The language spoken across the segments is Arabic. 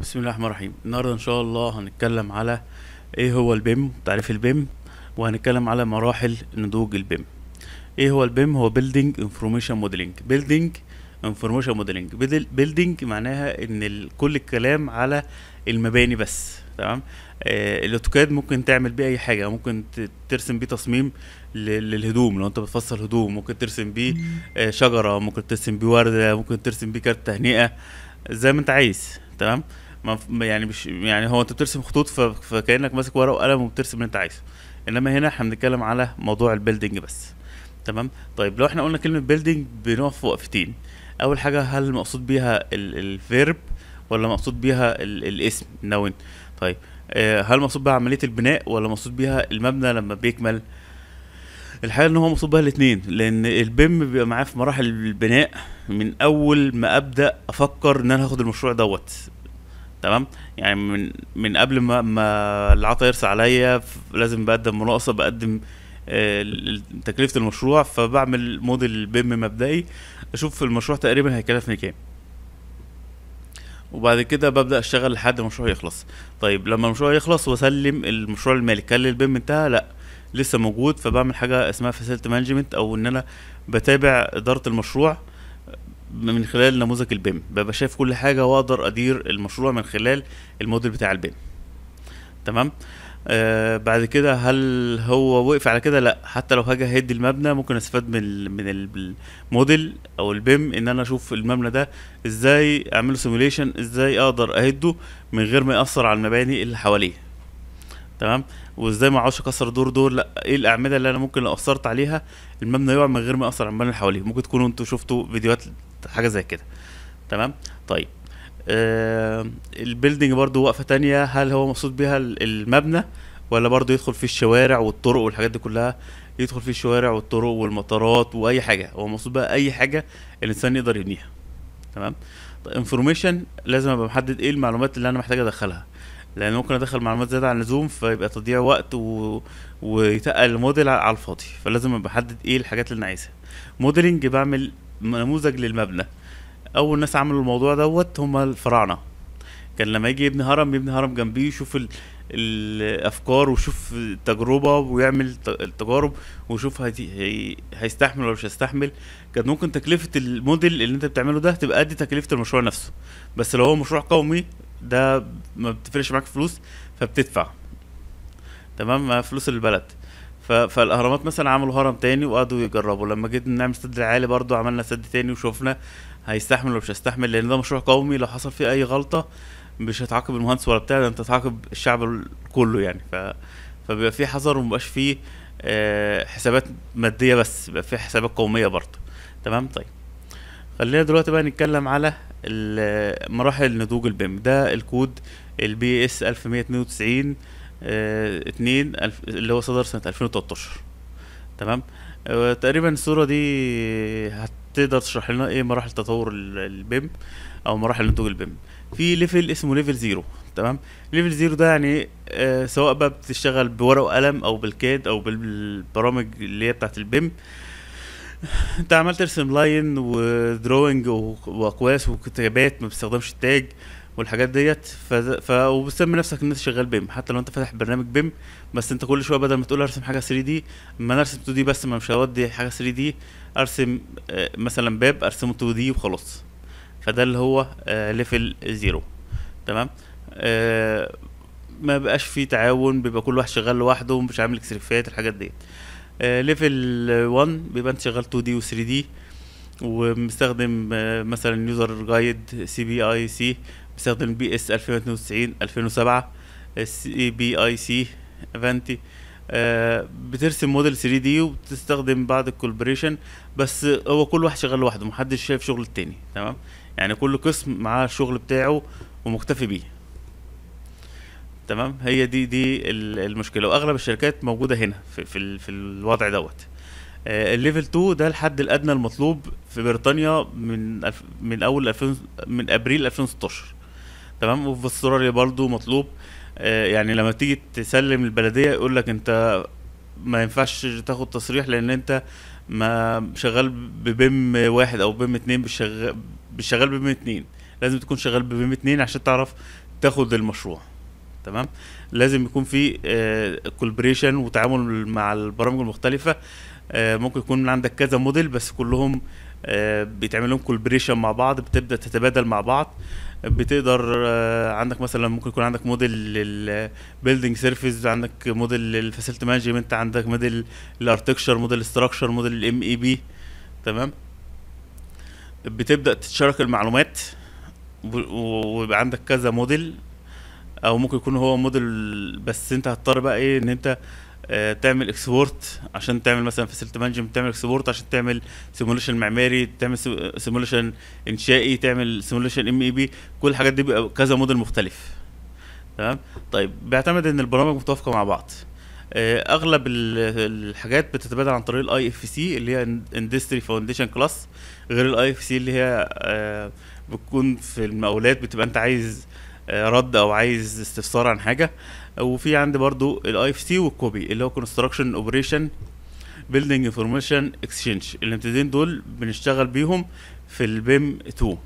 بسم الله الرحمن الرحيم النهارده ان شاء الله هنتكلم على ايه هو البيم تعريف البيم وهنتكلم على مراحل نضوج البيم ايه هو البيم هو بيلدينج انفورميشن موديلنج بيلدينج انفورميشن موديلنج بيلدينج معناها ان كل الكلام على المباني بس تمام آه الاوتوكاد ممكن تعمل بيه اي حاجه ممكن ترسم بيه تصميم للهدوم لو انت بتفصل هدوم ممكن ترسم بيه آه شجره ممكن ترسم بيه ورده ممكن ترسم بيه كارت تهنئه زي ما انت عايز تمام ما يعني مش يعني هو انت بترسم خطوط فكانك ماسك ورقه وقلم وبترسم اللي انت عايزه انما هنا احنا بنتكلم على موضوع البيلدنج بس تمام طيب لو احنا قلنا كلمه بيلدنج بنقف في وقفتين اول حاجه هل المقصود بيها الفيرب ولا مقصود بيها الاسم نون طيب آه، هل مقصود بها عمليه البناء ولا مقصود بيها المبنى لما بيكمل الحقيقه ان هو مقصود بها الاثنين لان البيم بيبقى معاه في مراحل البناء من اول ما ابدا افكر ان انا هاخد المشروع دوت تمام يعني من من قبل ما ما العطا يرسى عليا لازم بقدم مناقصه بقدم آه، تكلفه المشروع فبعمل موديل بيم مبدئي اشوف المشروع تقريبا هيكلفني كام وبعد كده ببدا اشتغل لحد ما المشروع يخلص طيب لما المشروع يخلص واسلم المشروع المالك هل البيم انتهى لا لسه موجود فبعمل حاجه اسمها فاسيلتي مانجمنت او ان انا بتابع اداره المشروع من خلال نموذج البيم ببقى شايف كل حاجه واقدر ادير المشروع من خلال الموديل بتاع البيم تمام آه بعد كده هل هو وقف على كده لا حتى لو هاجي هدي المبنى ممكن استفاد من من الموديل او البيم ان انا اشوف المبنى ده ازاي اعمله سيموليشن ازاي اقدر اهده من غير ما ياثر على المباني اللي حواليه تمام وازاي ما اعرفش اكسر دور دور لا ايه الاعمده اللي انا ممكن لو اثرت عليها المبنى يقع من غير ما اثر على المبنى اللي حواليه ممكن تكونوا انتوا شفتوا فيديوهات حاجه زي كده تمام طيب آه البيلدنج برضو وقفه تانية هل هو مقصود بيها المبنى ولا برضو يدخل فيه الشوارع والطرق والحاجات دي كلها يدخل فيه الشوارع والطرق والمطارات واي حاجه هو مقصود بقى اي حاجه الانسان يقدر يبنيها تمام انفورميشن طيب، لازم ابقى محدد ايه المعلومات اللي انا محتاج ادخلها لان ممكن ادخل معلومات زياده عن اللزوم فيبقى تضييع وقت و... ويتقل الموديل على الفاضي فلازم ابقى احدد ايه الحاجات اللي انا عايزها موديلنج بعمل نموذج للمبنى اول ناس عملوا الموضوع دوت هم الفراعنه كان لما يجي يبني هرم يبني هرم جنبيه يشوف ال... الافكار ويشوف التجربه ويعمل التجارب ويشوف هي... هي... هيستحمل ولا مش هيستحمل كانت ممكن تكلفه الموديل اللي انت بتعمله ده تبقى قد تكلفه المشروع نفسه بس لو هو مشروع قومي ده ما بتفرقش معاك فلوس فبتدفع تمام فلوس البلد فالاهرامات مثلا عملوا هرم تاني وقعدوا يجربوا لما جينا نعمل سد العالي برضو عملنا سد تاني وشوفنا هيستحمل ولا مش هيستحمل لان ده مشروع قومي لو حصل فيه اي غلطه مش هتعاقب المهندس ولا بتاع ده انت هتعاقب الشعب كله يعني ف فبيبقى في حذر ومبقاش فيه آه، حسابات ماديه بس بيبقى في حسابات قوميه برضو تمام طيب خلينا دلوقتي بقى نتكلم على مراحل نضوج البيم ده الكود البي اس 1192 2 اللي هو صدر سنة 2013 تمام آه، تقريبا الصورة دي هتقدر تشرح لنا ايه مراحل تطور البيم او مراحل نضوج البيم في ليفل اسمه ليفل زيرو تمام ليفل زيرو ده يعني آه سواء بقى بتشتغل بورق وقلم او بالكاد او بالبرامج اللي هي بتاعت البيم آه انت عمال ترسم لاين ودروينج واقواس وكتابات ما بتستخدمش التاج والحاجات ديت ف... وبتسمي نفسك ان انت شغال بيم حتى لو انت فاتح برنامج بيم بس انت كل شويه بدل ما تقول ارسم حاجه 3 دي ما انا ارسم 2 دي بس ما مش هودي حاجه 3 دي ارسم آه، مثلا باب ارسمه 2 دي وخلاص فده اللي هو ليفل آه، زيرو تمام آه، ما بقاش فيه تعاون بيبقى كل واحد شغال لوحده ومش عامل اكسريفات الحاجات ديت ليفل آه، 1 بيبقى انت شغال 2 دي و 3 دي ومستخدم آه، مثلا يوزر جايد سي بي اي سي مستخدم بي اس 2092 2007 سي بي اي سي افنتي بترسم موديل 3 دي وبتستخدم بعض الكولبريشن بس هو كل واحد شغال لوحده محدش شايف شغل التاني تمام يعني كل قسم معاه الشغل بتاعه ومكتفي بيه تمام هي دي دي المشكله واغلب الشركات موجوده هنا في في, في الوضع دوت آه، الليفل 2 ده الحد الادنى المطلوب في بريطانيا من الف من اول 2000 من ابريل 2016 تمام وفي استراليا برضو مطلوب آه، يعني لما تيجي تسلم البلديه يقول لك انت ما ينفعش تاخد تصريح لان انت ما شغال ببيم واحد او بيم اتنين بشغال شغال ببيم اتنين لازم تكون شغال ببيم اتنين عشان تعرف تاخد المشروع تمام لازم يكون في كولبريشن آه، وتعامل مع البرامج المختلفه آه، ممكن يكون عندك كذا موديل بس كلهم آه، بيتعمل لهم كولبريشن مع بعض بتبدا تتبادل مع بعض بتقدر عندك مثلا ممكن يكون عندك موديل للبيلدينج سيرفيس عندك موديل للفاسيلتي مانجمنت عندك موديل للاركتشر موديل استراكشر موديل الام اي بي تمام بتبدا تتشارك المعلومات ويبقى عندك كذا موديل او ممكن يكون هو موديل بس انت هتضطر بقى ايه ان انت آه، تعمل اكسبورت عشان تعمل مثلا فاسيلتي مانجمنت تعمل اكسبورت عشان تعمل سيموليشن معماري تعمل سيموليشن انشائي تعمل سيموليشن ام اي بي كل الحاجات دي بيبقى كذا موديل مختلف تمام طيب بيعتمد ان البرامج متوافقه مع بعض آه، اغلب الحاجات بتتبادل عن طريق الاي اف سي اللي هي اندستري فاونديشن كلاس غير الاي اف سي اللي هي آه، بتكون في المقاولات بتبقى انت عايز رد او عايز استفسار عن حاجه وفي عندي برضو الاي اف سي والكوبي اللي هو كونستراكشن اوبريشن بيلدينج انفورميشن اكسشينج الامتدادين دول بنشتغل بيهم في البيم 2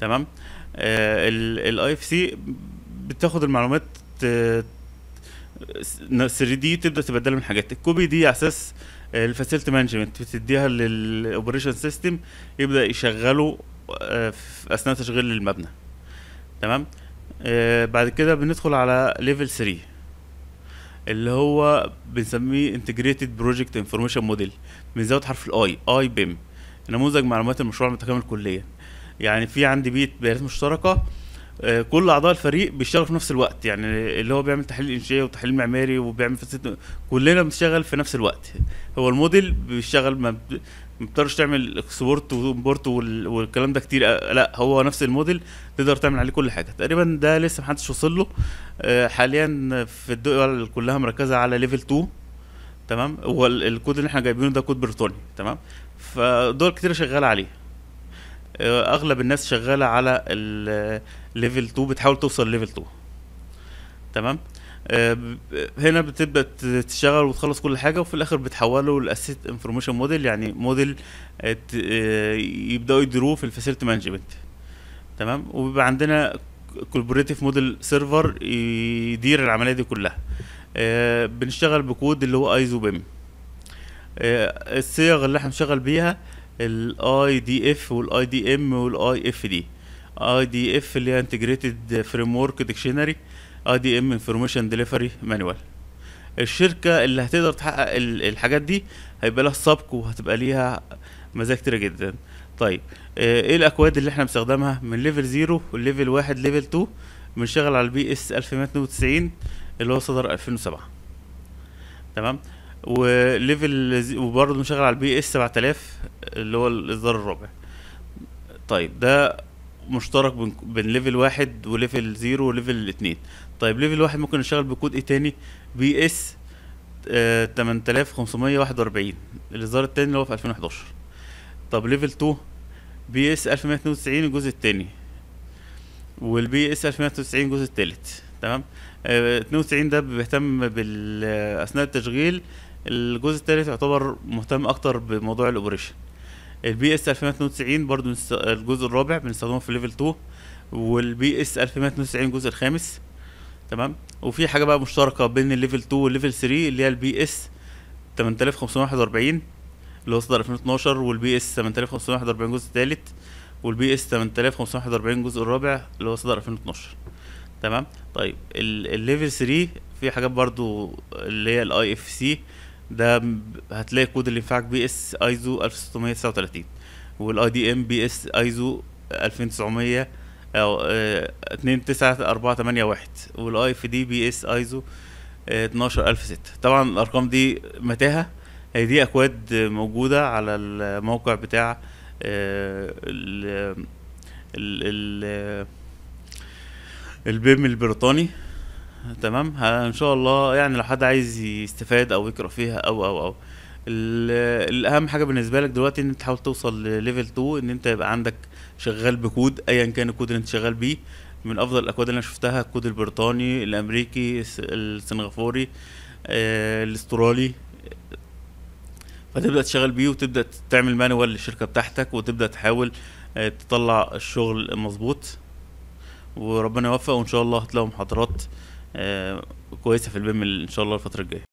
تمام الاي اف سي بتاخد المعلومات 3 آه، دي تبدا تبدلها من حاجات الكوبي دي اساس آه، الفاسيلتي مانجمنت بتديها للاوبريشن سيستم يبدا يشغله آه، في اثناء تشغيل المبنى تمام آه بعد كده بندخل على ليفل 3 اللي هو بنسميه انتجريتد بروجكت انفورميشن موديل بنزود حرف الاي اي بيم نموذج معلومات المشروع المتكامل كليا يعني في عندي بيت بيانات مشتركه آه، كل اعضاء الفريق بيشتغلوا في نفس الوقت يعني اللي هو بيعمل تحليل انشائي وتحليل معماري وبيعمل فسيت كلنا بنشتغل في نفس الوقت هو الموديل بيشتغل ما ما بتقدرش تعمل اكسبورت وامبورت والكلام ده كتير لا هو نفس الموديل تقدر تعمل عليه كل حاجه تقريبا ده لسه محدش وصل له آه، حاليا في الدول كلها مركزه على ليفل 2 تمام هو الكود اللي احنا جايبينه ده كود بريطاني تمام فدول كتير شغاله عليه آه، اغلب الناس شغاله على الليفل 2 بتحاول توصل ليفل 2 تمام آه، هنا بتبدا تشتغل وتخلص كل حاجه وفي الاخر بتحوله لاسيت انفورميشن موديل يعني موديل آه، آه، يبداوا يديروه في الفاسيلتي مانجمنت تمام وبيبقى عندنا كولبوريتيف موديل سيرفر يدير العمليه دي كلها بنشتغل بكود اللي هو ايزو بيم الصيغ اللي احنا بنشتغل بيها الاي دي اف والاي دي ام والاي اف دي اي دي اف اللي هي انتجريتد فريم ورك ديكشنري اي دي ام انفورميشن ديليفري مانوال الشركه اللي هتقدر تحقق الحاجات دي هيبقى لها سبق وهتبقى ليها مزايا كتيره جدا طيب آه، ايه الاكواد اللي احنا بنستخدمها من ليفل 0 ليفل 1 ليفل 2 بنشتغل على البي اس 1192 اللي هو صدر 2007 تمام وليفل وبرضه بنشتغل على البي اس 7000 اللي هو الاصدار الرابع طيب ده مشترك بين ليفل واحد وليفل زيرو وليفل اتنين طيب ليفل واحد ممكن نشتغل بكود ايه تاني بي اس آه، خمسمية 8541 اللي ظهر التاني اللي هو في الفين وحداشر طب ليفل تو بي اس وتسعين الجزء التاني والبي اس الف مية وتسعين الجزء التالت تمام آه، اتنين وتسعين ده بيهتم بال اثناء التشغيل الجزء التالت يعتبر مهتم اكتر بموضوع الاوبريشن البي اس 2092 برضو الجزء الرابع بنستخدمه في ليفل 2 والبي اس 2092 الجزء الخامس تمام وفي حاجه بقى مشتركه بين الليفل 2 والليفل 3 اللي هي البي اس 8541 اللي هو صدر 2012 والبي اس 8541 الجزء الثالث والبي اس 8541 الجزء الرابع اللي هو صدر 2012 تمام طيب الليفل 3 في حاجات برضو اللي هي الاي اف سي ده هتلاقي الكود اللي ينفعك بي اس ايزو 1639 والاي دي ام بي اس ايزو 2900 او 29481 آه، والاي اف دي بي اس ايزو 12006 آه، طبعا الارقام دي متاهه هي دي اكواد موجوده على الموقع بتاع آه، ال ال البيم البريطاني تمام ان شاء الله يعني لو حد عايز يستفاد او يقرا فيها او او او الاهم حاجه بالنسبه لك دلوقتي ان انت تحاول توصل لليفل 2 ان انت يبقى عندك شغال بكود ايا كان الكود اللي انت شغال بيه من افضل الاكواد اللي انا شفتها الكود البريطاني الامريكي السنغافوري آه، الاسترالي فتبدا تشتغل بيه وتبدا تعمل مانوال للشركه بتاعتك وتبدا تحاول آه، تطلع الشغل مظبوط وربنا يوفق وان شاء الله هتلاقوا محاضرات آه، كويسه في البيم ان شاء الله الفتره الجايه